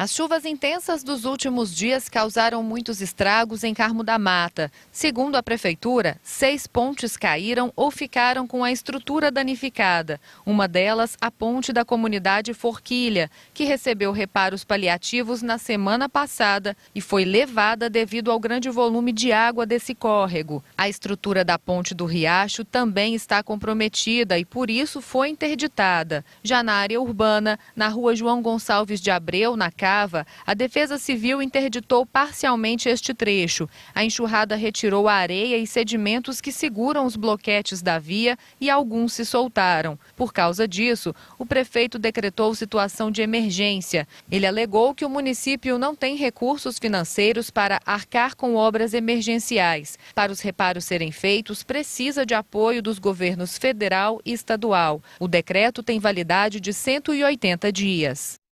As chuvas intensas dos últimos dias causaram muitos estragos em Carmo da Mata. Segundo a prefeitura, seis pontes caíram ou ficaram com a estrutura danificada. Uma delas, a ponte da comunidade Forquilha, que recebeu reparos paliativos na semana passada e foi levada devido ao grande volume de água desse córrego. A estrutura da ponte do Riacho também está comprometida e, por isso, foi interditada. Já na área urbana, na rua João Gonçalves de Abreu, na casa a Defesa Civil interditou parcialmente este trecho. A enxurrada retirou a areia e sedimentos que seguram os bloquetes da via e alguns se soltaram. Por causa disso, o prefeito decretou situação de emergência. Ele alegou que o município não tem recursos financeiros para arcar com obras emergenciais. Para os reparos serem feitos, precisa de apoio dos governos federal e estadual. O decreto tem validade de 180 dias.